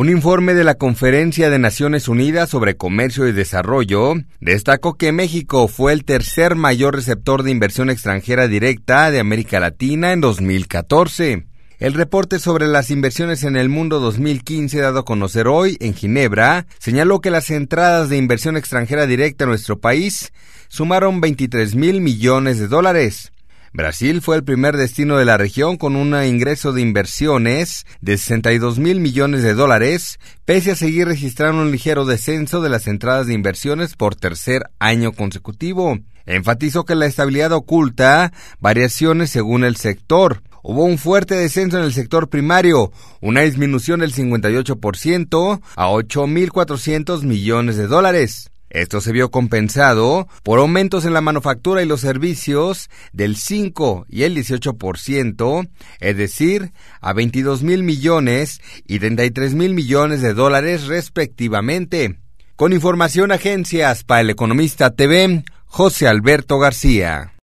Un informe de la Conferencia de Naciones Unidas sobre Comercio y Desarrollo destacó que México fue el tercer mayor receptor de inversión extranjera directa de América Latina en 2014. El reporte sobre las inversiones en el mundo 2015 dado a conocer hoy en Ginebra señaló que las entradas de inversión extranjera directa a nuestro país sumaron 23 mil millones de dólares, Brasil fue el primer destino de la región con un ingreso de inversiones de 62 mil millones de dólares, pese a seguir registrando un ligero descenso de las entradas de inversiones por tercer año consecutivo. Enfatizó que la estabilidad oculta variaciones según el sector. Hubo un fuerte descenso en el sector primario, una disminución del 58% a 8.400 millones de dólares. Esto se vio compensado por aumentos en la manufactura y los servicios del 5 y el 18%, es decir, a 22 mil millones y 33 mil millones de dólares respectivamente. Con información Agencias para el Economista TV, José Alberto García.